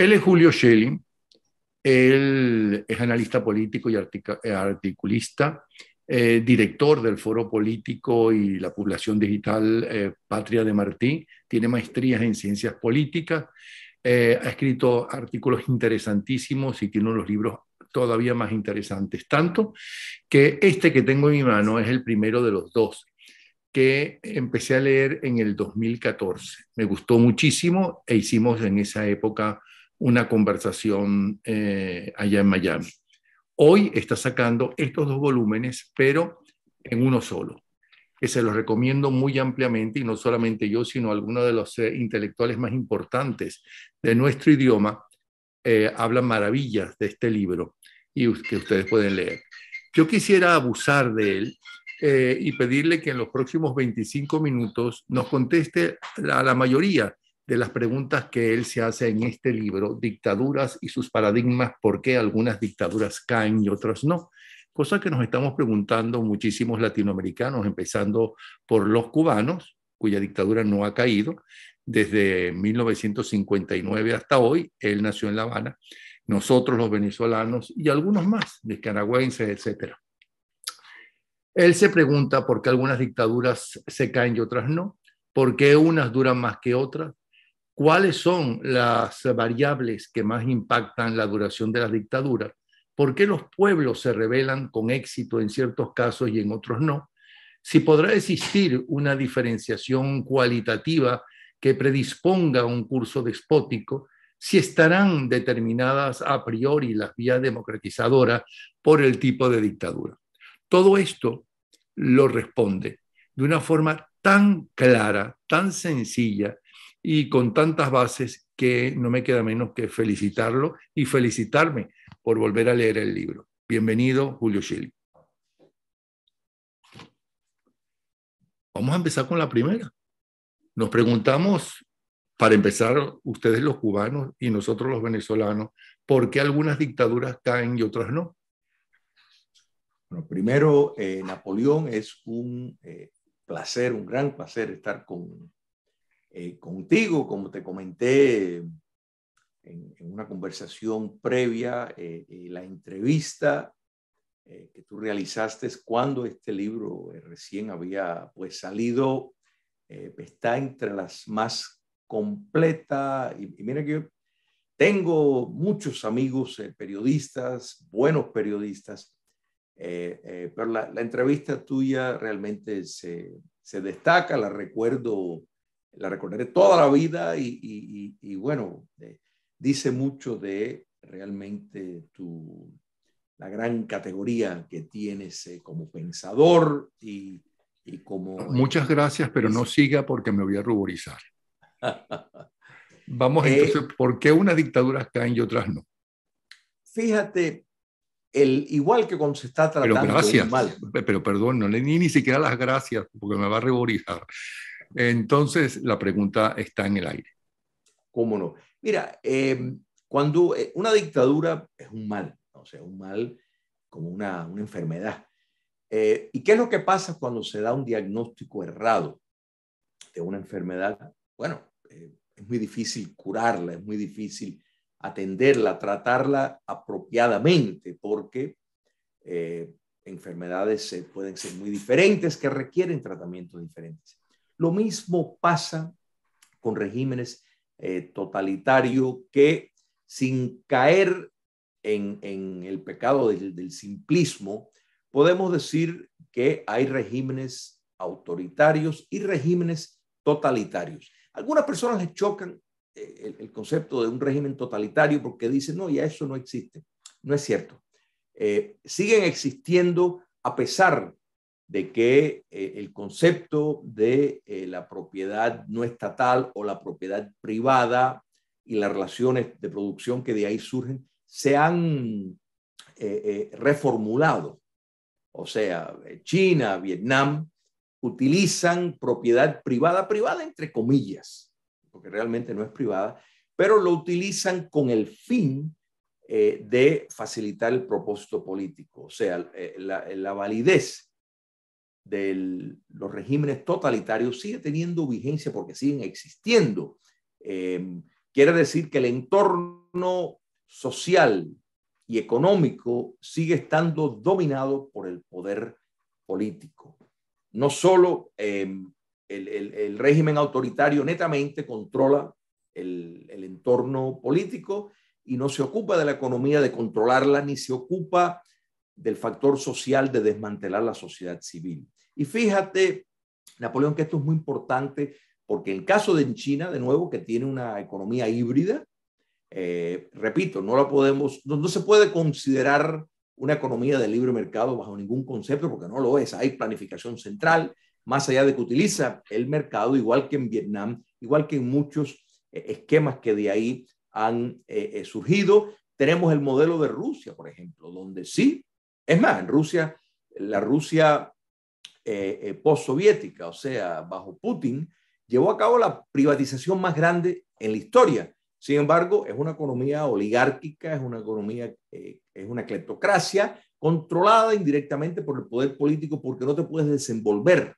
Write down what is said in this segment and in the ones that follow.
Él es Julio Schelling, él es analista político y eh, articulista, eh, director del Foro Político y la Población Digital eh, Patria de Martín, tiene maestrías en ciencias políticas, ha escrito artículos interesantísimos y tiene unos libros todavía más interesantes, tanto que este que tengo en mi mano es el primero de los dos que empecé a leer en el 2014. Me gustó muchísimo e hicimos en esa época una conversación eh, allá en Miami. Hoy está sacando estos dos volúmenes, pero en uno solo, que se los recomiendo muy ampliamente, y no solamente yo, sino algunos de los eh, intelectuales más importantes de nuestro idioma eh, hablan maravillas de este libro y que ustedes pueden leer. Yo quisiera abusar de él y pedirle que en los próximos 25 minutos nos conteste a la mayoría de las preguntas que él se hace en este libro, Dictaduras y sus paradigmas, por qué algunas dictaduras caen y otras no. Cosa que nos estamos preguntando muchísimos latinoamericanos, empezando por los cubanos, cuya dictadura no ha caído. Desde 1959 hasta hoy, él nació en La Habana, nosotros los venezolanos y algunos más, nicaragüenses, etc. Él se pregunta por qué algunas dictaduras se caen y otras no, por qué unas duran más que otras, cuáles son las variables que más impactan la duración de las dictaduras, por qué los pueblos se rebelan con éxito en ciertos casos y en otros no, si podrá existir una diferenciación cualitativa que predisponga un curso despótico, si estarán determinadas a priori las vías democratizadoras por el tipo de dictadura. Todo esto lo responde de una forma tan clara, tan sencilla y con tantas bases que no me queda menos que felicitarlo y felicitarme por volver a leer el libro. Bienvenido, Julio Schilling. Vamos a empezar con la primera. Nos preguntamos, para empezar, ustedes los cubanos y nosotros los venezolanos, ¿por qué algunas dictaduras caen y otras no? Bueno, primero, eh, Napoleón es un eh, placer, un gran placer estar con eh, contigo, como te comenté en, una conversación previa, eh, eh, la entrevista que tú realizaste es cuando este libro recién había pues salido, está entre las más completas. Y, mira que tengo muchos amigos periodistas, buenos periodistas, pero la, entrevista tuya realmente se, se, destaca, la recuerdo la recordaré toda la vida y, bueno, dice mucho de realmente tu, la gran categoría que tienes eh, como pensador y, como... Eh, Muchas gracias, pero no siga porque me voy a ruborizar. Vamos eh, entonces, ¿por qué unas dictaduras caen y otras no? Fíjate, el, igual que cuando se está tratando pero gracias, de mal. Pero perdón, no le ni siquiera las gracias porque me va a ruborizar entonces, la pregunta está en el aire. ¿Cómo no? Mira, eh, cuando eh, una dictadura es un mal, o sea, un mal como una, una enfermedad. Eh, ¿Y qué es lo que pasa cuando se da un diagnóstico errado de una enfermedad? Bueno, es muy difícil curarla, es muy difícil atenderla, tratarla apropiadamente, porque eh, enfermedades pueden ser muy diferentes que requieren tratamientos diferentes. Lo mismo pasa con regímenes eh, totalitarios que sin caer en, el pecado del, simplismo, podemos decir que hay regímenes autoritarios y regímenes totalitarios. algunas personas les chocan eh, el, concepto de un régimen totalitario porque dicen, no, ya eso no existe. No es cierto. Eh, siguen existiendo a pesar de que eh, el concepto de eh, la propiedad no estatal o la propiedad privada y las relaciones de producción que de ahí surgen se han eh, reformulado. O sea, China, Vietnam utilizan propiedad privada, privada entre comillas, porque realmente no es privada, pero lo utilizan con el fin de facilitar el propósito político, o sea, la validez de los regímenes totalitarios sigue teniendo vigencia porque siguen existiendo. Em, quiere decir que el entorno social y económico sigue estando dominado por el poder político. No solo em, el, régimen autoritario netamente controla el, el entorno político y no se ocupa de la economía, de controlarla, ni se ocupa del factor social de desmantelar la sociedad civil. Y fíjate, Napoleón, que esto es muy importante porque el caso de China, de nuevo, que tiene una economía híbrida, eh, repito, no la podemos, no, se puede considerar una economía de libre mercado bajo ningún concepto porque no lo es. Hay planificación central, más allá de que utiliza el mercado, igual que en Vietnam, igual que en muchos eh, esquemas que de ahí han eh, surgido. Tenemos el modelo de Rusia, por ejemplo, donde sí es más, en Rusia, la Rusia eh, eh soviética o sea, bajo Putin, llevó a cabo la privatización más grande en la historia. Sin embargo, es una economía oligárquica, es una economía, eh, es una cleptocracia controlada indirectamente por el poder político porque no te puedes desenvolver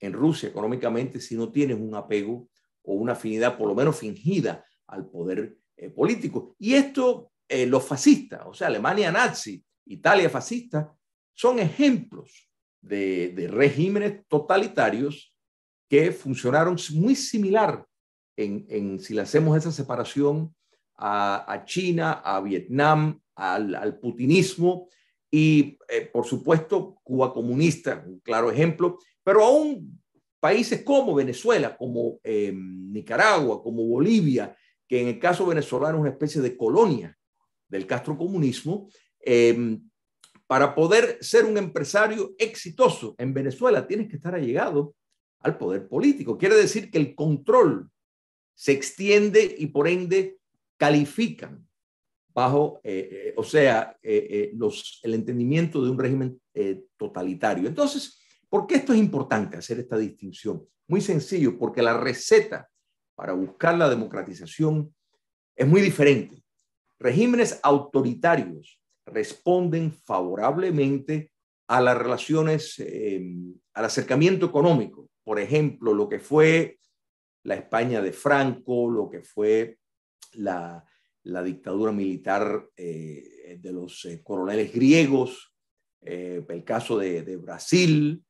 en Rusia económicamente si no tienes un apego o una afinidad, por lo menos fingida, al poder eh, político. Y esto, los fascistas, o sea, Alemania nazi, Italia fascista, son ejemplos de, regímenes totalitarios que funcionaron muy similar en, si le hacemos esa separación a, China, a Vietnam, al, putinismo y, eh, por supuesto, Cuba comunista, un claro ejemplo, pero aún países como Venezuela, como em, Nicaragua, como Bolivia, que en el caso venezolano es una especie de colonia del Castro comunismo, Em, para poder ser un empresario exitoso en Venezuela tienes que estar allegado al poder político. Quiere decir que el control se extiende y por ende califican bajo, eh, eh, o sea, eh, el entendimiento de un régimen totalitario. Entonces, ¿por qué esto es importante hacer esta distinción? Muy sencillo, porque la receta para buscar la democratización es muy diferente. Regímenes autoritarios responden favorablemente a las relaciones, em, al acercamiento económico. Por ejemplo, lo que fue la España de Franco, lo que fue la, dictadura militar eh, de los eh, coroneles griegos, eh, el caso de, Brasil,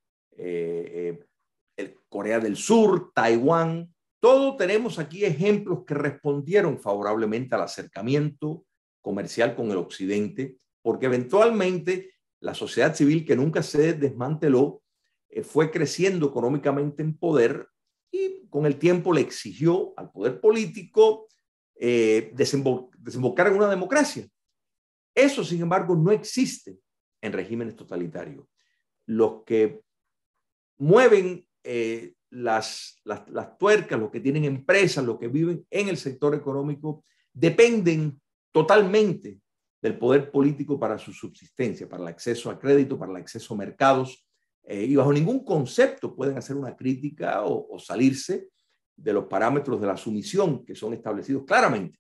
Corea del Sur, Taiwán. Todos tenemos aquí ejemplos que respondieron favorablemente al acercamiento comercial con el Occidente porque eventualmente la sociedad civil que nunca se desmanteló eh, fue creciendo económicamente en poder y con el tiempo le exigió al poder político eh, desembocar en una democracia. Eso, sin embargo, no existe en regímenes totalitarios. Los que mueven eh, las, las, tuercas, los que tienen empresas, los que viven en el sector económico, dependen totalmente del poder político para su subsistencia, para el acceso a crédito, para el acceso a mercados, eh, y bajo ningún concepto pueden hacer una crítica o, salirse de los parámetros de la sumisión que son establecidos claramente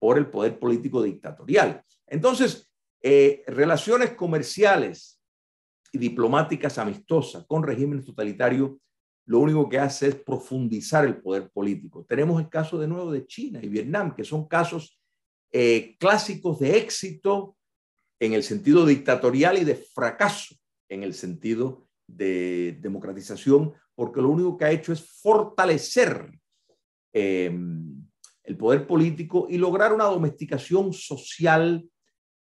por el poder político dictatorial. Entonces, eh, relaciones comerciales y diplomáticas amistosas con regímenes totalitarios lo único que hace es profundizar el poder político. Tenemos el caso de nuevo de China y Vietnam, que son casos eh, clásicos de éxito en el sentido dictatorial y de fracaso en el sentido de democratización, porque lo único que ha hecho es fortalecer em, el poder político y lograr una domesticación social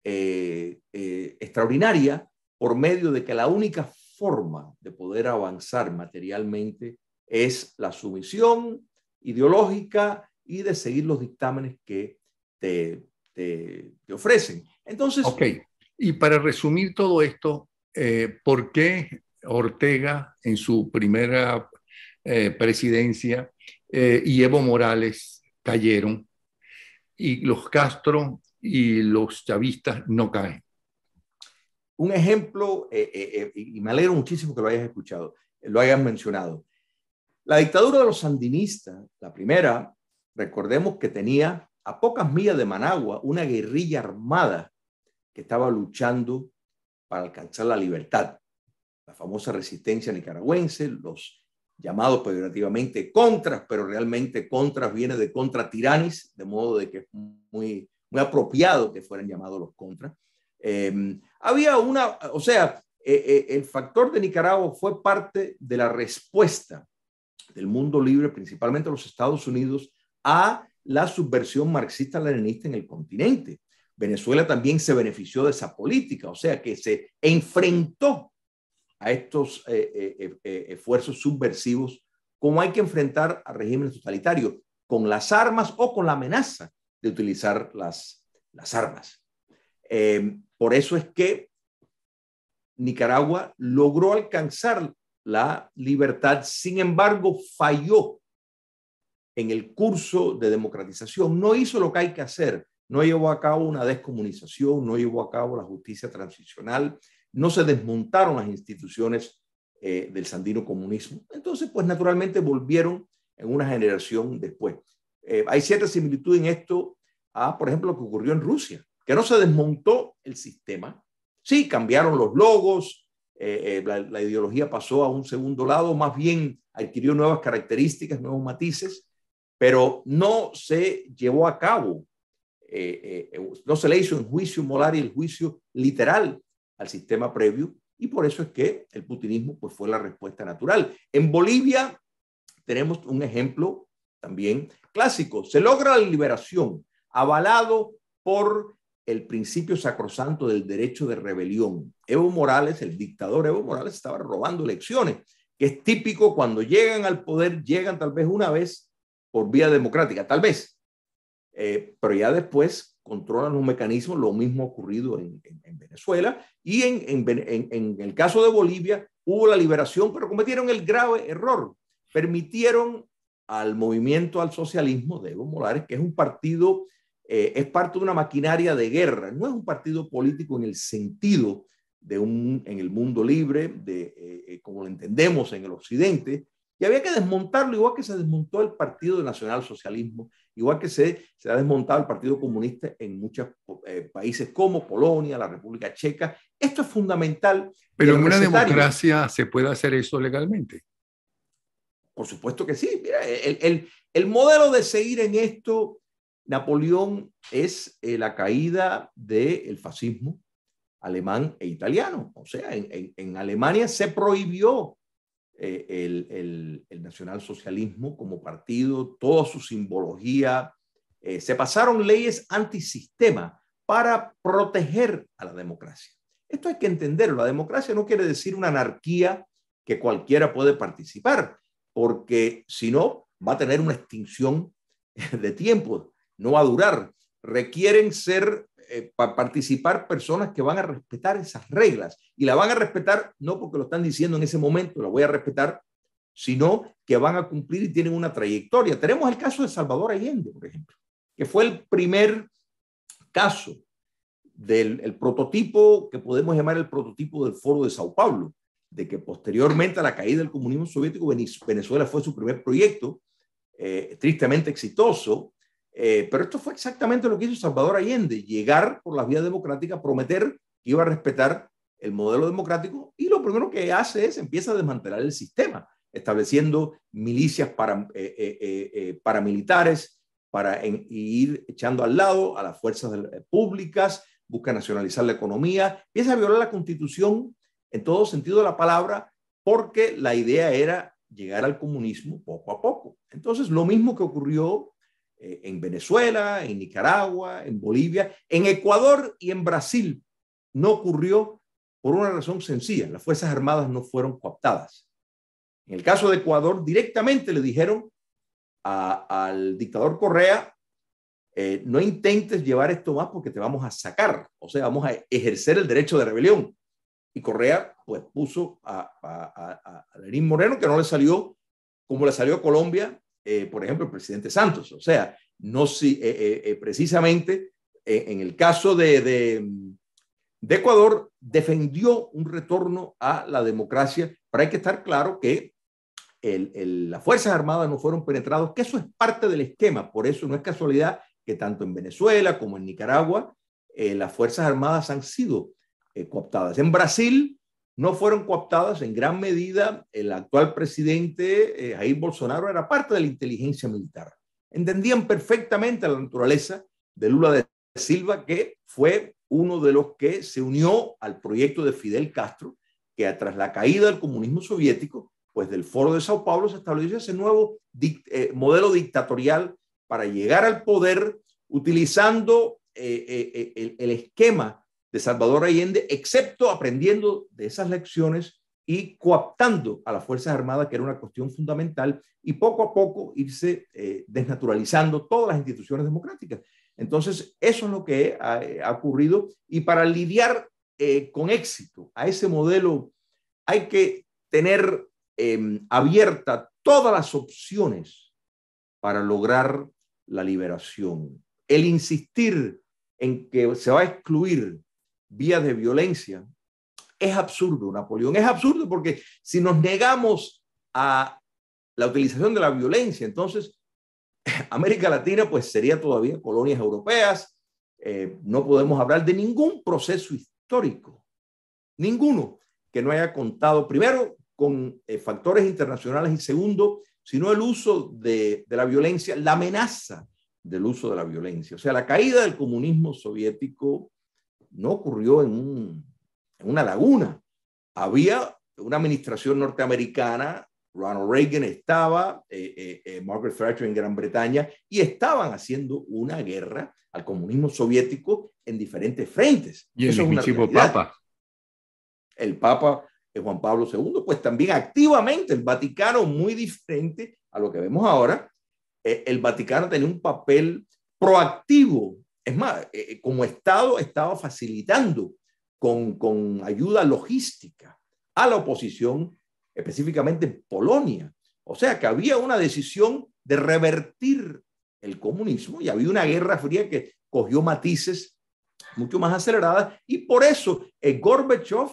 eh, eh, extraordinaria por medio de que la única forma de poder avanzar materialmente es la sumisión ideológica y de seguir los dictámenes que te, ofrecen. Entonces... Ok, y para resumir todo esto, eh, ¿por qué Ortega en su primera eh, presidencia eh, y Evo Morales cayeron y los Castro y los chavistas no caen? Un ejemplo, y me alegro muchísimo que lo hayas escuchado, lo hayas mencionado. La dictadura de los sandinistas, la primera, recordemos que tenía a pocas millas de Managua, una guerrilla armada que estaba luchando para alcanzar la libertad. La famosa resistencia nicaragüense, los llamados peyorativamente contras, pero realmente contras viene de contra tiranis, de modo de que es muy, muy apropiado que fueran llamados los contras. Em, había una, o sea, e, e, el factor de Nicaragua fue parte de la respuesta del mundo libre, principalmente los Estados Unidos, a la subversión marxista-leninista en el continente. Venezuela también se benefició de esa política, o sea que se enfrentó a estos eh, eh, eh, esfuerzos subversivos como hay que enfrentar a regímenes totalitarios, con las armas o con la amenaza de utilizar las, las armas. Em, por eso es que Nicaragua logró alcanzar la libertad, sin embargo falló en el curso de democratización, no hizo lo que hay que hacer, no llevó a cabo una descomunización, no llevó a cabo la justicia transicional, no se desmontaron las instituciones eh, del sandino comunismo. Entonces, pues naturalmente volvieron en una generación después. Eh, hay cierta similitud en esto a, por ejemplo, lo que ocurrió en Rusia, que no se desmontó el sistema. Sí, cambiaron los logos, eh, la ideología pasó a un segundo lado, más bien adquirió nuevas características, nuevos matices, pero no se llevó a cabo, eh, eh, eh, no se le hizo el juicio molar y el juicio literal al sistema previo, y por eso es que el putinismo pues, fue la respuesta natural. En Bolivia tenemos un ejemplo también clásico. Se logra la liberación avalado por el principio sacrosanto del derecho de rebelión. Evo Morales, el dictador Evo Morales, estaba robando elecciones, que es típico cuando llegan al poder, llegan tal vez una vez por vía democrática, tal vez. Eh, pero ya después controlan un mecanismo, lo mismo ha ocurrido en, Venezuela y en, el caso de Bolivia hubo la liberación, pero cometieron el grave error. Permitieron al movimiento al socialismo de Evo Morales, que es un partido, eh, es parte de una maquinaria de guerra, no es un partido político en el sentido de un, en el mundo libre, de, eh, como lo entendemos en el occidente, y había que desmontarlo, igual que se desmontó el Partido Nacional Socialismo, igual que se, se ha desmontado el Partido Comunista en muchos eh, países como Polonia, la República Checa. Esto es fundamental. Pero en una democracia se puede hacer eso legalmente. Por supuesto que sí. el, modelo de seguir en esto, Napoleón, es eh, la caída del fascismo alemán e italiano. O sea, en Alemania se prohibió eh, el, nacionalsocialismo como partido, toda su simbología. Eh, se pasaron leyes antisistema para proteger a la democracia. Esto hay que entenderlo. La democracia no quiere decir una anarquía que cualquiera puede participar, porque si no, va a tener una extinción de tiempo, no va a durar. Requieren ser eh, para participar personas que van a respetar esas reglas. Y la van a respetar no porque lo están diciendo en ese momento, la voy a respetar, sino que van a cumplir y tienen una trayectoria. Tenemos el caso de Salvador Allende, por ejemplo, que fue el primer caso del prototipo que podemos llamar el prototipo del Foro de Sao Paulo, de que posteriormente a la caída del comunismo soviético, Venezuela fue su primer proyecto, eh, tristemente exitoso, eh, pero esto fue exactamente lo que hizo Salvador Allende, llegar por las vías democráticas, prometer que iba a respetar el modelo democrático y lo primero que hace es empieza a desmantelar el sistema, estableciendo milicias para, paramilitares eh, eh, para ir echando al lado a las fuerzas públicas, busca nacionalizar la economía, empieza a violar la constitución en todo sentido de la palabra, porque la idea era llegar al comunismo poco a poco. Entonces, lo mismo que ocurrió eh, en Venezuela, en Nicaragua, en Bolivia, en Ecuador y en Brasil. No ocurrió por una razón sencilla, las Fuerzas Armadas no fueron cooptadas. En el caso de Ecuador, directamente le dijeron al dictador Correa, eh, no intentes llevar esto más porque te vamos a sacar, o sea, vamos a ejercer el derecho de rebelión. Y Correa, pues, puso a, a Lenín Moreno, que no le salió como le salió a Colombia, eh, por ejemplo, el presidente Santos. O sea, no si eh, eh, precisamente en el caso de, Ecuador defendió un retorno a la democracia, pero hay que estar claro que las Fuerzas Armadas no fueron penetradas, que eso es parte del esquema, por eso no es casualidad que tanto en Venezuela como en Nicaragua las Fuerzas Armadas han sido cooptadas. En Brasil, no fueron cooptadas en gran medida. El actual presidente eh, Jair Bolsonaro era parte de la inteligencia militar. Entendían perfectamente la naturaleza de Lula de Silva, que fue uno de los que se unió al proyecto de Fidel Castro, que tras la caída del comunismo soviético, pues del Foro de Sao Paulo se estableció ese nuevo eh, modelo dictatorial para llegar al poder utilizando eh, el esquema de Salvador Allende, excepto aprendiendo de esas lecciones y coaptando a las Fuerzas Armadas, que era una cuestión fundamental, y poco a poco irse eh, desnaturalizando todas las instituciones democráticas. Entonces, eso es lo que ha, eh, ocurrido y para lidiar eh, con éxito a ese modelo hay que tener em, abierta todas las opciones para lograr la liberación. El insistir en que se va a excluir vías de violencia. Es absurdo, Napoleón, es absurdo porque si nos negamos a la utilización de la violencia, entonces América Latina pues sería todavía colonias europeas, eh, no podemos hablar de ningún proceso histórico, ninguno que no haya contado primero con eh, factores internacionales y segundo, sino el uso de, de la violencia, la amenaza del uso de la violencia. O sea, la caída del comunismo soviético no ocurrió en, una laguna. Había una administración norteamericana, Ronald Reagan estaba, eh, eh, eh, Margaret Thatcher en Gran Bretaña, y estaban haciendo una guerra al comunismo soviético en diferentes frentes. Y Eso el tipo Papa. El Papa Juan Pablo II, pues también activamente el Vaticano, muy diferente a lo que vemos ahora, el Vaticano tenía un papel proactivo es más, eh, eh, como Estado estaba facilitando con, ayuda logística a la oposición, específicamente en Polonia. O sea que había una decisión de revertir el comunismo y había una guerra fría que cogió matices mucho más aceleradas y por eso eh, Gorbachev,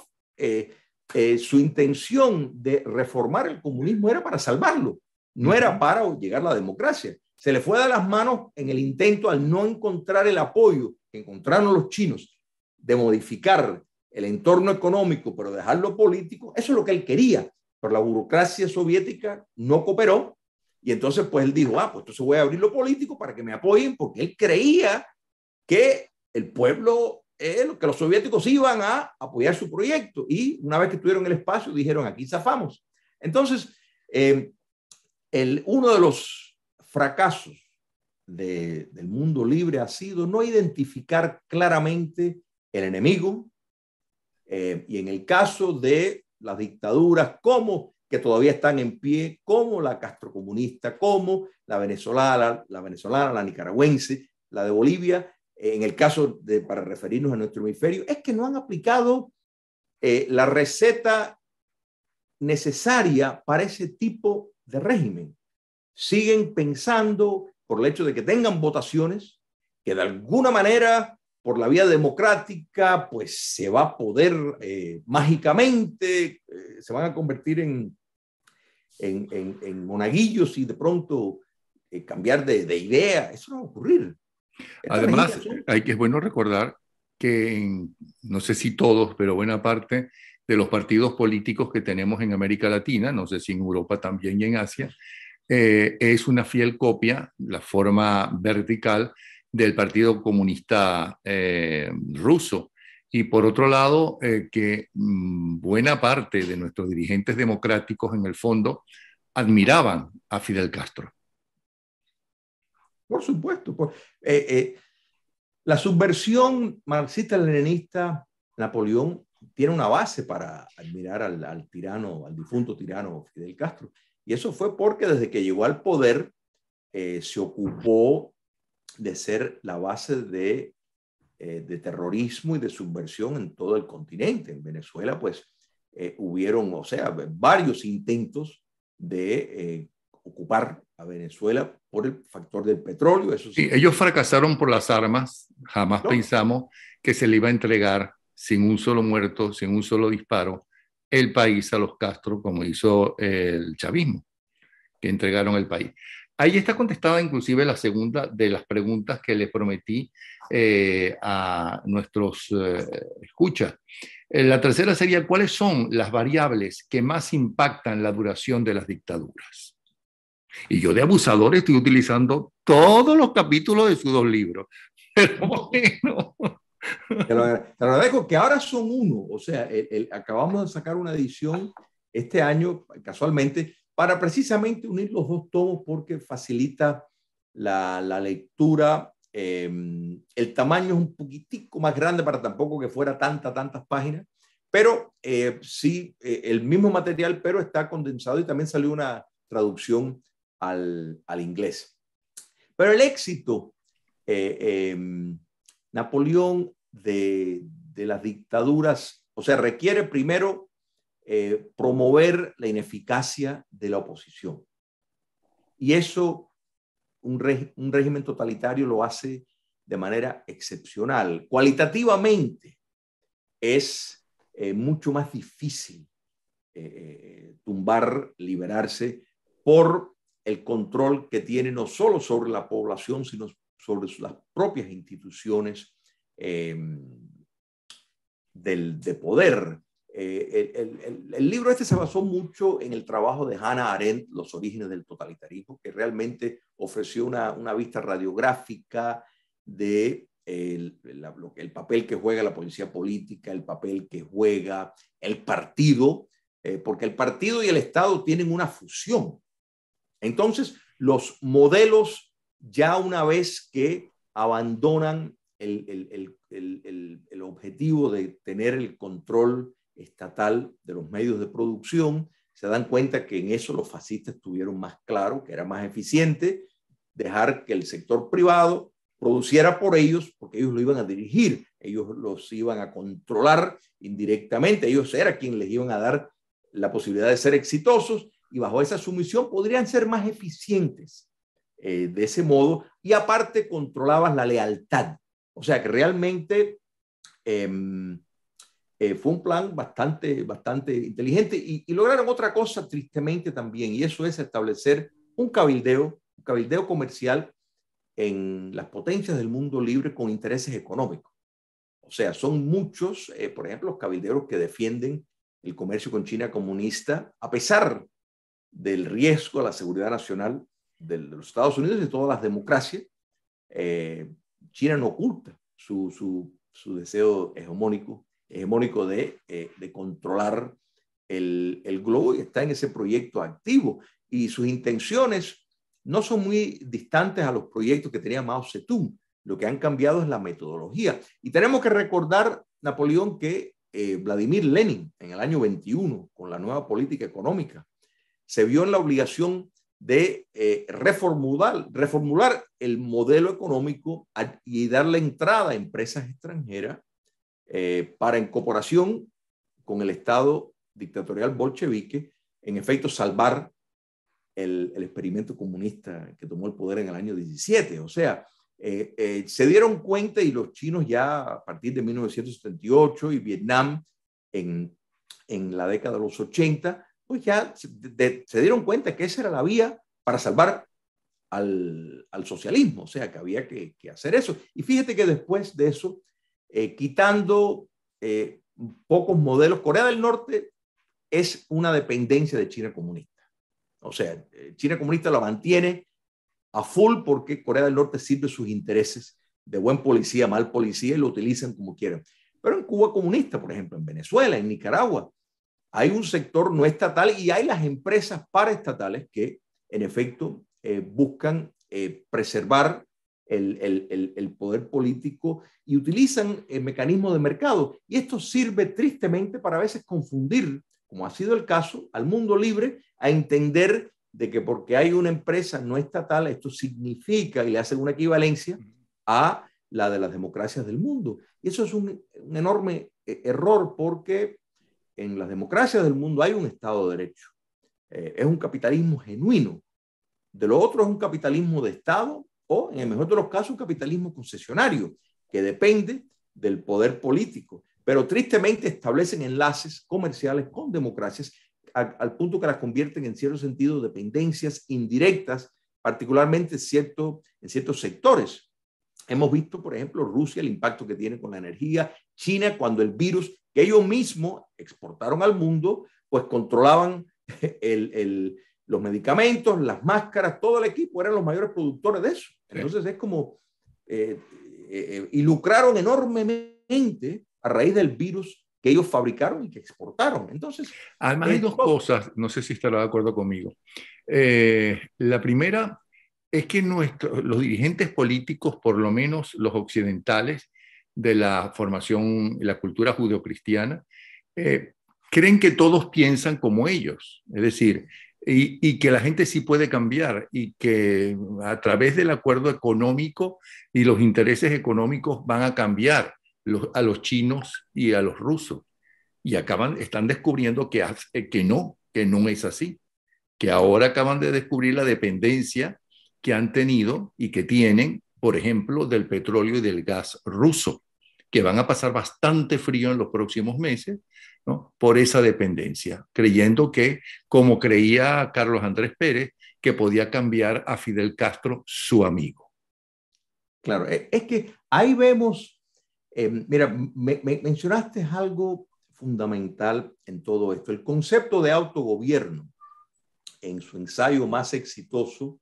su intención de reformar el comunismo era para salvarlo, no era para llegar a la democracia. Se le fue de las manos en el intento al no encontrar el apoyo que encontraron los chinos de modificar el entorno económico, pero dejarlo político. Eso es lo que él quería, pero la burocracia soviética no cooperó. Y entonces, pues él dijo, ah, pues entonces voy a abrir lo político para que me apoyen, porque él creía que el pueblo eh, que los soviéticos iban a apoyar su proyecto y una vez que tuvieron el espacio dijeron aquí zafamos. Entonces, eh, el, uno de los fracasos del mundo libre ha sido no identificar claramente el enemigo eh, y en el caso de las dictaduras como que todavía están en pie, como la castrocomunista, como la venezolana, la, venezolana, la nicaragüense, la de Bolivia, en el caso de, para referirnos a nuestro hemisferio, es que no han aplicado eh, la receta necesaria para ese tipo de régimen siguen pensando, por el hecho de que tengan votaciones, que de alguna manera, por la vía democrática, pues se va a poder eh, mágicamente, eh, se van a convertir en, en, monaguillos y de pronto eh, cambiar de, de, idea. Eso no va a ocurrir. Además, hay que, es bueno recordar que, no sé si todos, pero buena parte de los partidos políticos que tenemos en América Latina, no sé si en Europa también y en Asia, eh, es una fiel copia, la forma vertical, del Partido Comunista eh, ruso. Y por otro lado, eh, que mm, buena parte de nuestros dirigentes democráticos en el fondo admiraban a Fidel Castro. Por supuesto. la subversión marxista-leninista, Napoleón, tiene una base para admirar al, tirano, al difunto tirano Fidel Castro. Y eso fue porque desde que llegó al poder eh, se ocupó de ser la base eh, de, terrorismo y de subversión en todo el continente. En Venezuela, pues, eh, hubieron, o sea, varios intentos de ocupar a Venezuela por el factor del petróleo. Eso sí. ellos fracasaron por las armas. Jamás pensamos que se le iba a entregar sin un solo muerto, sin un solo disparo, el país a los Castro, como hizo eh, el chavismo, que entregaron el país. Ahí está contestada inclusive la segunda de las preguntas que le prometí eh, a nuestros eh, escuchas. La tercera sería, ¿cuáles son las variables que más impactan la duración de las dictaduras? Y yo de abusador estoy utilizando todos los capítulos de sus dos libros. Pero bueno, te lo, agradezco, que ahora son uno. O sea, acabamos de sacar una edición este año, casualmente, para precisamente unir los dos tomos porque facilita la, lectura. Em, el tamaño es un poquitico más grande para tampoco que fuera tanta, tantas páginas, pero eh, sí, eh, el mismo material, pero está condensado y también salió una traducción al, al inglés. Pero el éxito eh, em, Napoleón de, las dictaduras, o sea, requiere primero eh, promover la ineficacia de la oposición. Y eso un, régimen totalitario lo hace de manera excepcional. Cualitativamente es eh, mucho más difícil eh, tumbar, liberarse por el control que tiene no solo sobre la población, sino sobre las propias instituciones Em, del, de poder. Eh, el, libro este se basó mucho en el trabajo de Hannah Arendt, Los orígenes del totalitarismo, que realmente ofreció una, vista radiográfica de el, papel que juega la policía política, el papel que juega el partido, eh, porque el partido y el Estado tienen una fusión. Entonces, los modelos ya una vez que abandonan el, objetivo de tener el control estatal de los medios de producción, se dan cuenta que en eso los fascistas tuvieron más claro, que era más eficiente dejar que el sector privado produciera por ellos, porque ellos lo iban a dirigir, ellos los iban a controlar indirectamente, ellos era quien les iban a dar la posibilidad de ser exitosos y bajo esa sumisión podrían ser más eficientes eh, de ese modo y aparte controlabas la lealtad o sea que realmente em, eh, fue un plan bastante, bastante inteligente y, lograron otra cosa tristemente también, y eso es establecer un cabildeo, un cabildeo comercial en las potencias del mundo libre con intereses económicos. O sea, son muchos, eh, por ejemplo, los cabilderos que defienden el comercio con China comunista, a pesar del riesgo a la seguridad nacional de los Estados Unidos y todas las democracias, eh, China no oculta su, su, su deseo hegemónico, hegemónico de, eh, de controlar el, el, globo y está en ese proyecto activo. Y sus intenciones no son muy distantes a los proyectos que tenía Mao Zedong. Lo que han cambiado es la metodología. Y tenemos que recordar, Napoleón, que eh, Vladimir Lenin, en el año 21, con la nueva política económica, se vio en la obligación de eh, reformular, el modelo económico y darle entrada a empresas extranjeras eh, para para incorporación con el Estado dictatorial bolchevique, en efecto, salvar el, experimento comunista que tomó el poder en el año 17. O sea, eh, se dieron cuenta y los chinos ya a partir de 1978 y Vietnam en, en la década de los 80 pues ya se, dieron cuenta que esa era la vía para salvar al, socialismo, o sea, que había que, hacer eso. Y fíjate que después de eso, eh, quitando eh, pocos modelos, Corea del Norte es una dependencia de China comunista. O sea, eh, China comunista la mantiene a full porque Corea del Norte sirve sus intereses de buen policía, mal policía y lo utilizan como quieran. Pero en Cuba comunista, por ejemplo, en Venezuela, en Nicaragua, hay un sector no estatal y hay las empresas paraestatales que, en efecto, eh, buscan eh, preservar el, poder político y utilizan el eh, mecanismo de mercado. Y esto sirve tristemente para a veces confundir, como ha sido el caso, al mundo libre a entender de que porque hay una empresa no estatal, esto significa y le hace una equivalencia a la de las democracias del mundo. Y eso es un enorme error porque en las democracias del mundo hay un Estado de Derecho. Eh, es un capitalismo genuino. De lo otro es un capitalismo de Estado o, en el mejor de los casos, un capitalismo concesionario, que depende del poder político, pero tristemente establecen enlaces comerciales con democracias al, punto que las convierten en cierto sentido dependencias indirectas, particularmente cierto, en ciertos sectores Hemos visto, por ejemplo, Rusia, el impacto que tiene con la energía, China, cuando el virus que ellos mismos exportaron al mundo, pues controlaban los medicamentos, las máscaras, todo el equipo, eran los mayores productores de eso. Entonces es como, eh, eh, y lucraron enormemente a raíz del virus que ellos fabricaron y que exportaron. Entonces, además hay dos cosas, no sé si estará de acuerdo conmigo. Eh, la primera es que los dirigentes políticos, por lo menos los occidentales de la formación, la cultura judeocristiana, cristiana eh, creen que todos piensan como ellos, es decir, y, que la gente sí puede cambiar y que a través del acuerdo económico y los intereses económicos van a cambiar a los chinos y a los rusos. Y acaban, están descubriendo que, eh, que no, que no es así, que ahora acaban de descubrir la dependencia que han tenido y que tienen, por ejemplo, del petróleo y del gas ruso, que van a pasar bastante frío en los próximos meses por esa dependencia, creyendo que, como creía Carlos Andrés Pérez, que podía cambiar a Fidel Castro su amigo. Claro, e, es que ahí vemos, eh, mira, mencionaste algo fundamental en todo esto, el concepto de autogobierno en su ensayo más exitoso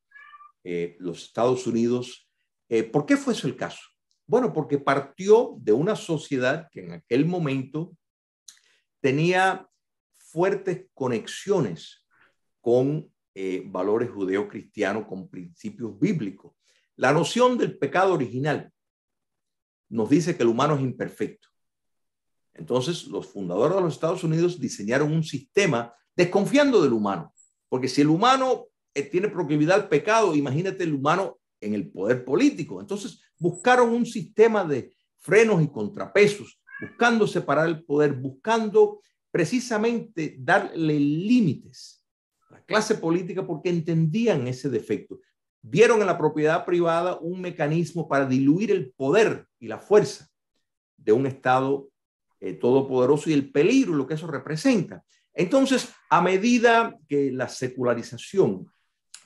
eh, los Estados Unidos. Eh, ¿Por qué fue eso el caso? Bueno, porque partió de una sociedad que en aquel momento tenía fuertes conexiones con eh, valores judeocristianos, con principios bíblicos. La noción del pecado original nos dice que el humano es imperfecto. Entonces, los fundadores de los Estados Unidos diseñaron un sistema desconfiando del humano, porque si el humano eh, tiene proclividad al pecado, imagínate el humano en el poder político. Entonces buscaron un sistema de frenos y contrapesos, buscando separar el poder, buscando precisamente darle límites a la clase política porque entendían ese defecto. Vieron en la propiedad privada un mecanismo para diluir el poder y la fuerza de un Estado eh, todopoderoso y el peligro, lo que eso representa. Entonces, a medida que la secularización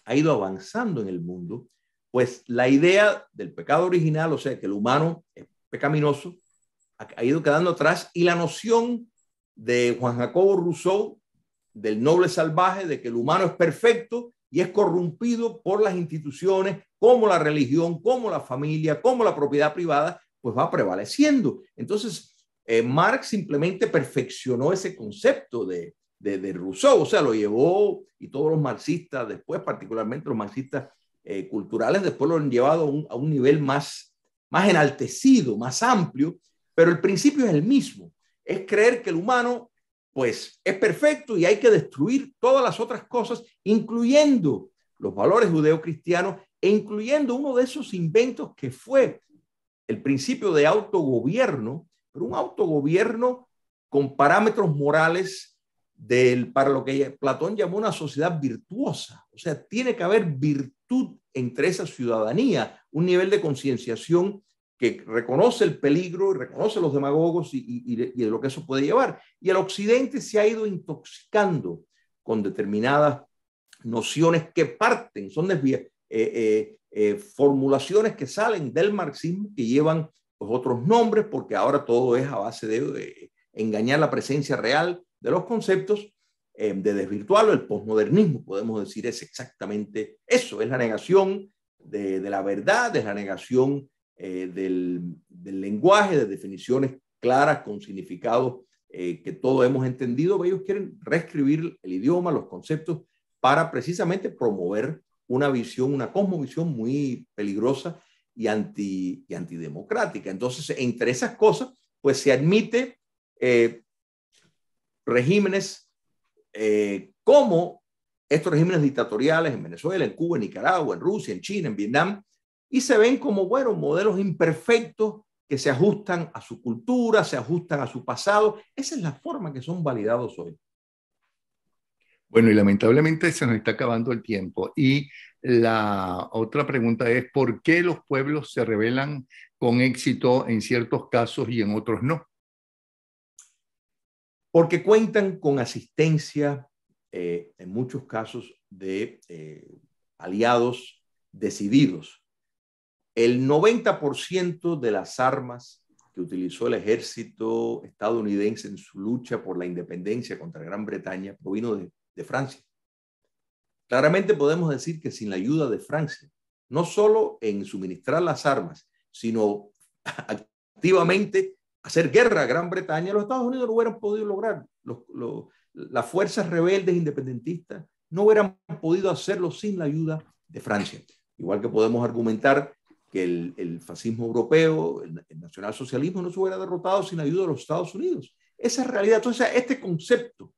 ha ido avanzando en el mundo, pues la idea del pecado original, o sea, que el humano es pecaminoso, ha, ido quedando atrás y la noción de Juan Jacobo Rousseau, del noble salvaje, de que el humano es perfecto y es corrompido por las instituciones como la religión, como la familia, como la propiedad privada, pues va prevaleciendo. Entonces, eh, Marx simplemente perfeccionó ese concepto de, de, Rousseau, o sea, lo llevó y todos los marxistas después, particularmente los marxistas eh, culturales, después lo han llevado a un, nivel más, más enaltecido, más amplio, pero el principio es el mismo, es creer que el humano pues es perfecto y hay que destruir todas las otras cosas, incluyendo los valores judeocristianos e incluyendo uno de esos inventos que fue el principio de autogobierno, pero un autogobierno con parámetros morales del, para lo que Platón llamó una sociedad virtuosa. O sea, tiene que haber virtud entre esa ciudadanía, un nivel de concienciación que reconoce el peligro, y reconoce los demagogos y, lo que eso puede llevar. Y el occidente se ha ido intoxicando con determinadas nociones que parten, son eh, eh, eh, formulaciones que salen del marxismo, que llevan los otros nombres, porque ahora todo es a base de engañar la presencia real, de los conceptos, eh, de o El posmodernismo, podemos decir, es exactamente eso, es la negación de, la verdad, es la negación eh, del, lenguaje, de definiciones claras con significados eh, que todos hemos entendido. Ellos quieren reescribir el idioma, los conceptos, para precisamente promover una visión, una cosmovisión muy peligrosa y, anti, antidemocrática. Entonces, entre esas cosas, pues se admite eh, regímenes eh, como estos regímenes dictatoriales en Venezuela, en Cuba, en Nicaragua, en Rusia, en China, en Vietnam, y se ven como, bueno, modelos imperfectos que se ajustan a su cultura, se ajustan a su pasado. Esa es la forma que son validados hoy. Bueno, y lamentablemente se nos está acabando el tiempo. Y la otra pregunta es, ¿por qué los pueblos se rebelan con éxito en ciertos casos y en otros no? porque cuentan con asistencia, eh, en muchos casos, de eh, aliados decididos. El 90% de las armas que utilizó el ejército estadounidense en su lucha por la independencia contra Gran Bretaña provino de, de Francia. Claramente podemos decir que sin la ayuda de Francia, no solo en suministrar las armas, sino activamente hacer guerra a Gran Bretaña, los Estados Unidos no hubieran podido lograr. las fuerzas rebeldes independentistas no hubieran podido hacerlo sin la ayuda de Francia. Igual que podemos argumentar que el, fascismo europeo, el, nacionalsocialismo no se hubiera derrotado sin la ayuda de los Estados Unidos. Esa es realidad. Entonces, este concepto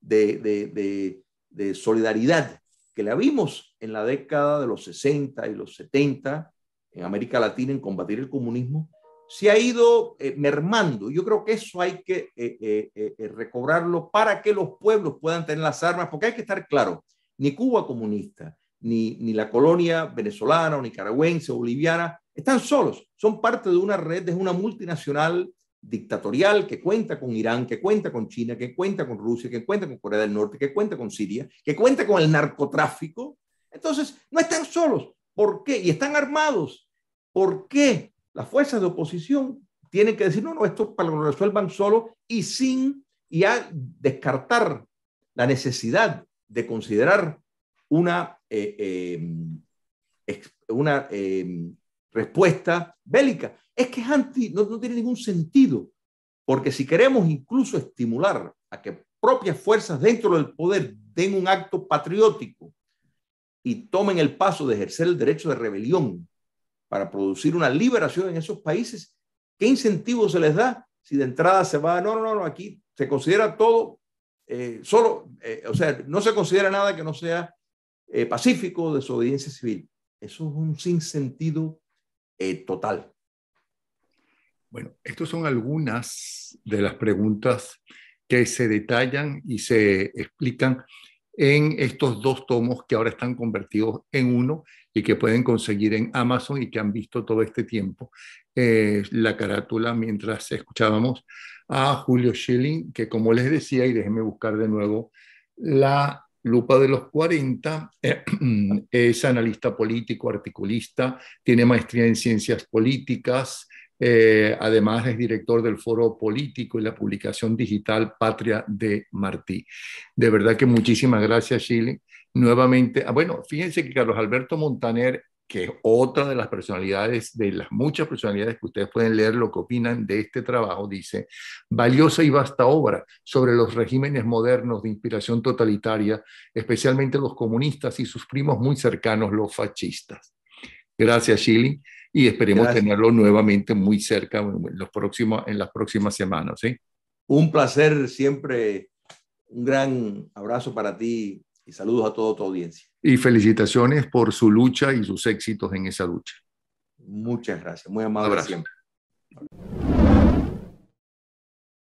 de, de solidaridad que la vimos en la década de los 60 y los 70 en América Latina en combatir el comunismo, se ha ido eh, mermando. Yo creo que eso hay que eh, eh, recobrarlo para que los pueblos puedan tener las armas, porque hay que estar claro, ni Cuba comunista, ni, ni la colonia venezolana o nicaragüense o boliviana están solos, son parte de una red, de una multinacional dictatorial que cuenta con Irán, que cuenta con China, que cuenta con Rusia, que cuenta con Corea del Norte, que cuenta con Siria, que cuenta con el narcotráfico. Entonces, no están solos. ¿Por qué? Y están armados. ¿Por qué? las fuerzas de oposición tienen que decir, no, no, esto para que lo resuelvan solo y sin, descartar la necesidad de considerar una, eh, eh, una eh, respuesta bélica. Es que es anti, no, no tiene ningún sentido, porque si queremos incluso estimular a que propias fuerzas dentro del poder den un acto patriótico y tomen el paso de ejercer el derecho de rebelión para producir una liberación en esos países, ¿qué incentivo se les da? Si de entrada se va, no, no, no, aquí se considera todo, eh, solo, eh, o sea, no se considera nada que no sea eh, pacífico desobediencia civil. Eso es un sinsentido total. Bueno, estas son algunas de las preguntas que se detallan y se explican en estos dos tomos que ahora están convertidos en uno y que pueden conseguir en Amazon y que han visto todo este tiempo eh, la carátula mientras escuchábamos a Julio Schilling, que como les decía, y déjenme buscar de nuevo la Lupa de los 40 eh, es analista político, articulista, tiene maestría en ciencias políticas, eh, además es director del foro político y la publicación digital Patria de Martí. De verdad que muchísimas gracias, Schilling nuevamente, ah, bueno, fíjense que Carlos Alberto Montaner, que es otra de las personalidades, de las muchas personalidades que ustedes pueden leer lo que opinan de este trabajo, dice, valiosa y vasta obra sobre los regímenes modernos de inspiración totalitaria, especialmente los comunistas y sus primos muy cercanos, los fascistas. Gracias, Shilling, y esperemos tenerlo nuevamente muy cerca en, los próximos, en las próximas semanas. ¿sí? Un placer siempre, un gran abrazo para ti, y saludos a toda tu audiencia. Y felicitaciones por su lucha y sus éxitos en esa lucha. Muchas gracias, muy amable siempre.